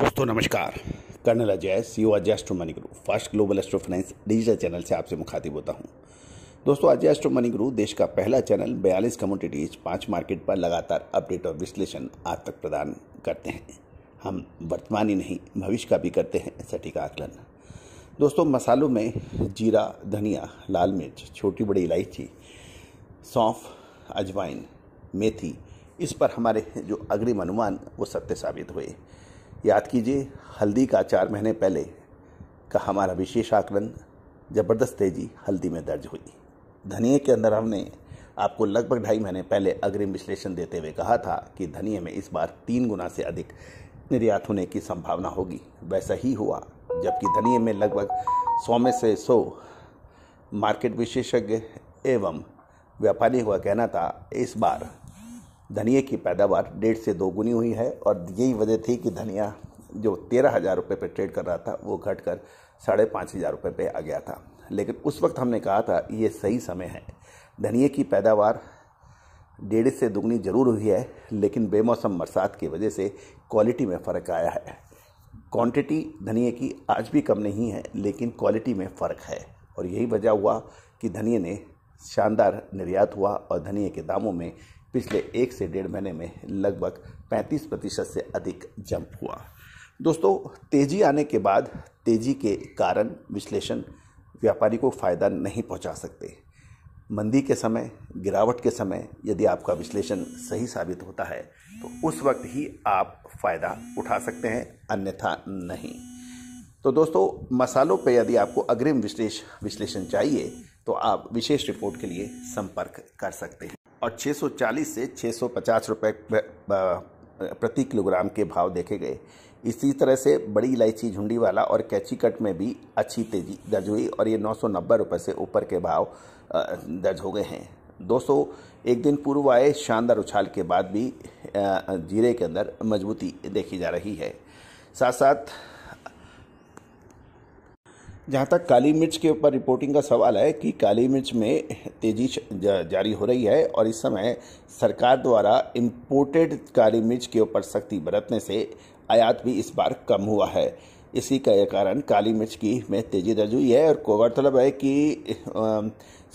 दोस्तों नमस्कार colonel Ajay C O e Ajay astro money guru first global astro finance digital channel से आपसे मुखातिब होता हूं दोस्तों अजय एस्ट्रो मनी गुरु देश का पहला चैनल बयालीस कमोडिटीज पाँच मार्केट पर लगातार अपडेट और विश्लेषण आज तक प्रदान करते हैं हम वर्तमान ही नहीं भविष्य का भी करते हैं सटीक आकलन दोस्तों मसालों में जीरा धनिया लाल मिर्च छोटी बड़ी इलायची सौंफ अजवाइन मेथी इस पर हमारे जो अग्रिम अनुमान वो सत्य साबित हुए याद कीजिए हल्दी का चार महीने पहले का हमारा विशेष आकलन ज़बरदस्त तेजी हल्दी में दर्ज हुई धनिए के अंदर हमने आपको लगभग ढाई महीने पहले अग्रिम विश्लेषण देते हुए कहा था कि धनिए में इस बार तीन गुना से अधिक निर्यात होने की संभावना होगी वैसा ही हुआ जबकि धनिए में लगभग सौ में से सौ मार्केट विशेषज्ञ एवं व्यापारी हुआ कहना था इस बार धनिए की पैदावार डेढ़ से दो गुनी हुई है और यही वजह थी कि धनिया जो तेरह हज़ार रुपये पर ट्रेड कर रहा था वो घट कर साढ़े पाँच हज़ार रुपये पर आ गया था लेकिन उस वक्त हमने कहा था ये सही समय है धनिए की पैदावार डेढ़ से दुगनी जरूर हुई है लेकिन बेमौसम बरसात की वजह से क्वालिटी में फ़र्क आया है क्वांटिटी धनिया की आज भी कम नहीं है लेकिन क्वालिटी में फ़र्क है और यही वजह हुआ कि धनिए ने शानदार निर्यात हुआ और धनिया के दामों में पिछले एक से डेढ़ महीने में लगभग 35 प्रतिशत से अधिक जंप हुआ दोस्तों तेज़ी आने के बाद तेज़ी के कारण विश्लेषण व्यापारी को फ़ायदा नहीं पहुंचा सकते मंदी के समय गिरावट के समय यदि आपका विश्लेषण सही साबित होता है तो उस वक्त ही आप फ़ायदा उठा सकते हैं अन्यथा नहीं तो दोस्तों मसालों पर यदि आपको अग्रिम विश्लेष विश्लेषण चाहिए तो आप विशेष रिपोर्ट के लिए संपर्क कर सकते हैं और 640 से 650 रुपए प्रति किलोग्राम के भाव देखे गए इसी तरह से बड़ी इलायची झुंडी वाला और कैची कट में भी अच्छी तेजी दर्ज हुई और ये नौ सौ से ऊपर के भाव दर्ज हो गए हैं दोस्तों एक दिन पूर्व आए शानदार उछाल के बाद भी जीरे के अंदर मजबूती देखी जा रही है साथ साथ जहाँ तक काली मिर्च के ऊपर रिपोर्टिंग का सवाल है कि काली मिर्च में तेज़ी जारी हो रही है और इस समय सरकार द्वारा इम्पोर्टेड काली मिर्च के ऊपर सख्ती बरतने से आयात भी इस बार कम हुआ है इसी का कारण काली मिर्च की में तेजी दर्ज हुई है और गौरतलब है कि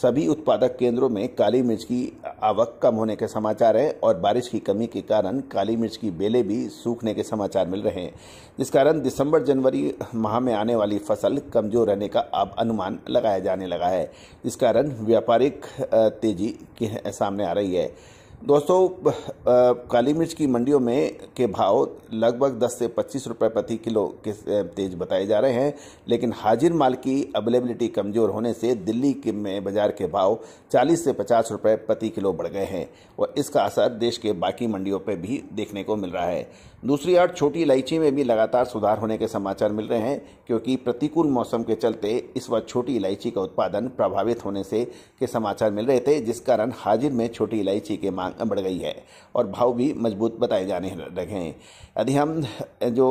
सभी उत्पादक केंद्रों में काली मिर्च की आवक कम होने के समाचार है और बारिश की कमी के कारण काली मिर्च की बेलें भी सूखने के समाचार मिल रहे हैं जिस कारण दिसंबर जनवरी माह में आने वाली फसल कमजोर रहने का अब अनुमान लगाया जाने लगा है इस कारण व्यापारिक तेजी के सामने आ रही है दोस्तों काली मिर्च की मंडियों में के भाव लगभग 10 से 25 रुपए प्रति किलो के तेज बताए जा रहे हैं लेकिन हाजिर माल की अवेलेबिलिटी कमज़ोर होने से दिल्ली के में बाज़ार के भाव 40 से 50 रुपए प्रति किलो बढ़ गए हैं और इसका असर देश के बाकी मंडियों पर भी देखने को मिल रहा है दूसरी ओर छोटी इलायची में भी लगातार सुधार होने के समाचार मिल रहे हैं क्योंकि प्रतिकूल मौसम के चलते इस वक्त छोटी इलायची का उत्पादन प्रभावित होने से के समाचार मिल रहे थे जिस कारण हाजिर में छोटी इलायची की मांग बढ़ गई है और भाव भी मजबूत बताए जाने लगे हैं यदि हम जो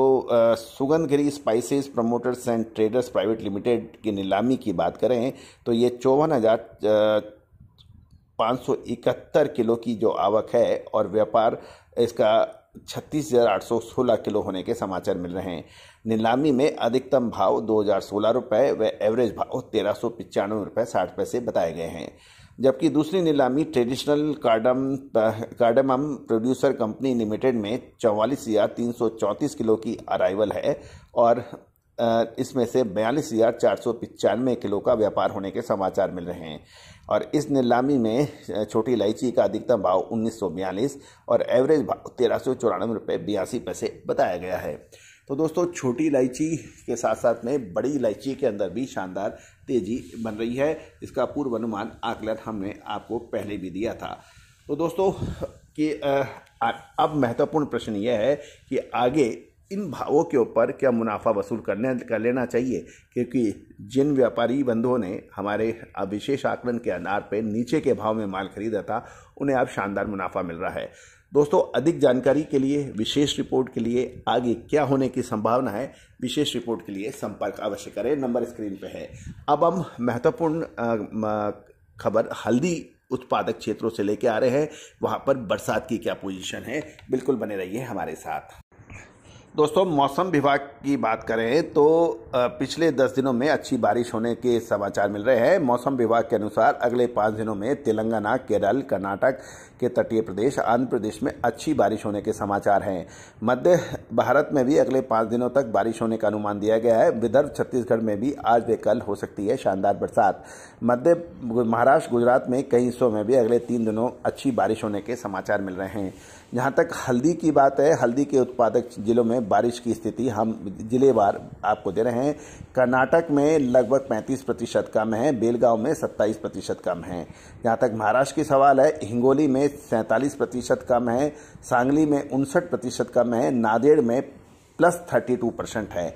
Sugandhagiri spices promoters and traders private limited की नीलामी की बात करें तो ये चौवन हज़ार इकहत्तर किलो की जो आवक है और व्यापार इसका छत्तीस हज़ार आठ सौ सोलह किलो होने के समाचार मिल रहे हैं नीलामी में अधिकतम भाव दो हज़ार सोलह रुपये व एवरेज भाव तेरह सौ पचानवे रुपये साठ पैसे बताए गए हैं जबकि दूसरी नीलामी traditional cardam cardamom producer company limited में चौवालीस हज़ार तीन सौ चौंतीस किलो की अराइवल है और इसमें से बयालीस हज़ार चार सौ पचानवे किलो का व्यापार होने के समाचार मिल रहे हैं और इस नीलामी में छोटी इलायची का अधिकतम भाव उन्नीस सौ बयालीस और एवरेज भाव तेरह सौ चौरानवे रुपये बयासी पैसे बताया गया है तो दोस्तों छोटी इलायची के साथ साथ में बड़ी इलायची के अंदर भी शानदार तेज़ी बन रही है इसका पूर्व अनुमान आकलन हमने आपको पहले भी दिया था तो दोस्तों कि अब महत्वपूर्ण प्रश्न यह है कि आगे इन भावों के ऊपर क्या मुनाफा वसूल करने कर लेना चाहिए क्योंकि जिन व्यापारी बंधुओं ने हमारे विशेष आकलन के आधार पर नीचे के भाव में माल खरीदा था उन्हें अब शानदार मुनाफा मिल रहा है दोस्तों अधिक जानकारी के लिए विशेष रिपोर्ट के लिए आगे क्या होने की संभावना है विशेष रिपोर्ट के लिए संपर्क अवश्य करें नंबर स्क्रीन पर है अब हम महत्वपूर्ण खबर हल्दी उत्पादक क्षेत्रों से लेकर आ रहे हैं वहाँ पर बरसात की क्या पोजीशन है बिल्कुल बने रहिए हमारे साथ दोस्तों मौसम विभाग की बात करें तो पिछले दस दिनों में अच्छी बारिश होने के समाचार मिल रहे हैं मौसम विभाग के अनुसार अगले पाँच दिनों में तेलंगाना केरल कर्नाटक के तटीय प्रदेश आंध्र प्रदेश में अच्छी बारिश होने के समाचार हैं मध्य भारत में भी अगले पाँच दिनों तक बारिश होने का अनुमान दिया गया है विदर्भ छत्तीसगढ़ में भी आज व कल हो सकती है शानदार बरसात मध्य महाराष्ट्र गुजरात में कई हिस्सों में भी अगले तीन दिनों अच्छी बारिश होने के समाचार मिल रहे हैं जहाँ तक हल्दी की बात है हल्दी के उत्पादक जिलों में बारिश की स्थिति हम जिलेवार आपको दे रहे हैं कर्नाटक में लगभग 35 प्रतिशत कम है बेलगांव में 27 प्रतिशत कम है जहाँ तक महाराष्ट्र की सवाल है हिंगोली में 47 प्रतिशत कम है सांगली में उनसठ प्रतिशत कम है नादेड़ में प्लस थर्टी टू परसेंट है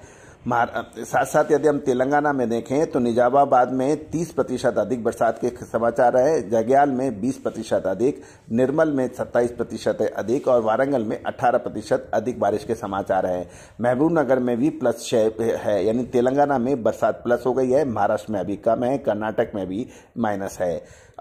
साथ साथ यदि हम तेलंगाना में देखें तो निजामाबाद में 30 प्रतिशत अधिक बरसात के समाचार है जगयाल में 20 प्रतिशत अधिक निर्मल में 27 प्रतिशत अधिक और वारंगल में 18 प्रतिशत अधिक बारिश के समाचार है महबूब नगर में भी प्लस है यानी तेलंगाना में बरसात प्लस हो गई है महाराष्ट्र में अभी कम है कर्नाटक में भी माइनस है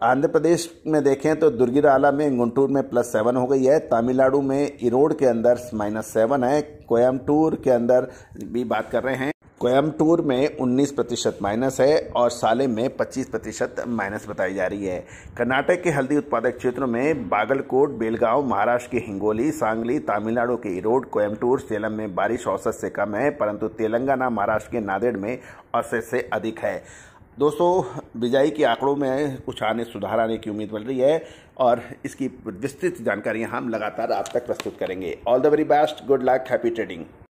आंध्र प्रदेश में देखें तो दुर्गीराला में गुंटूर में प्लस सेवन हो गई है तमिलनाडु में इरोड के अंदर माइनस सेवन है कोयमटूर के अंदर भी बात कर रहे हैं कोयमटूर में 19 प्रतिशत माइनस है और साले में 25 प्रतिशत माइनस बताई जा रही है कर्नाटक के हल्दी उत्पादक क्षेत्रों में बागलकोट बेलगांव महाराष्ट्र के हिंगोली सांगली तमिलनाडु के इरोड कोयमटूर सेलम में बारिश औसत से कम है परंतु तेलंगाना महाराष्ट्र के नादेड़ में औसत से अधिक है दोस्तों बिजाई के आंकड़ों में कुछ आने सुधार आने की उम्मीद बन रही है और इसकी विस्तृत जानकारियाँ हम लगातार आप तक प्रस्तुत करेंगे all the very best good luck happy trading